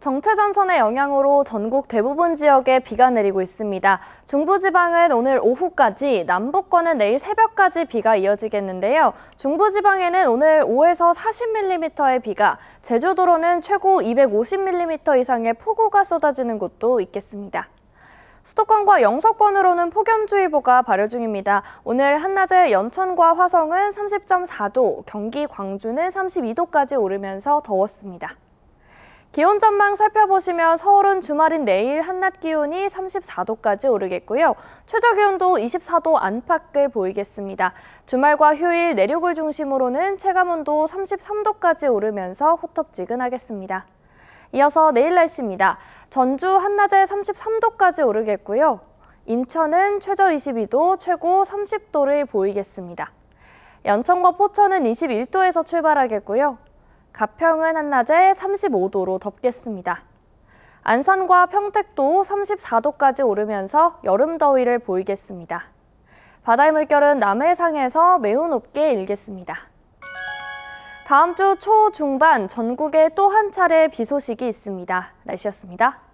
정체전선의 영향으로 전국 대부분 지역에 비가 내리고 있습니다. 중부지방은 오늘 오후까지, 남부권은 내일 새벽까지 비가 이어지겠는데요. 중부지방에는 오늘 5에서 40mm의 비가, 제주도로는 최고 250mm 이상의 폭우가 쏟아지는 곳도 있겠습니다. 수도권과 영서권으로는 폭염주의보가 발효 중입니다. 오늘 한낮에 연천과 화성은 30.4도, 경기 광주는 32도까지 오르면서 더웠습니다. 기온 전망 살펴보시면 서울은 주말인 내일 한낮 기온이 34도까지 오르겠고요. 최저 기온도 24도 안팎을 보이겠습니다. 주말과 휴일 내륙을 중심으로는 체감온도 33도까지 오르면서 호텁지근하겠습니다. 이어서 내일 날씨입니다. 전주 한낮에 33도까지 오르겠고요. 인천은 최저 22도, 최고 30도를 보이겠습니다. 연천과 포천은 21도에서 출발하겠고요. 가평은 한낮에 35도로 덥겠습니다. 안산과 평택도 34도까지 오르면서 여름 더위를 보이겠습니다. 바다의 물결은 남해상에서 매우 높게 일겠습니다. 다음 주초 중반 전국에 또 한 차례 비 소식이 있습니다. 날씨였습니다.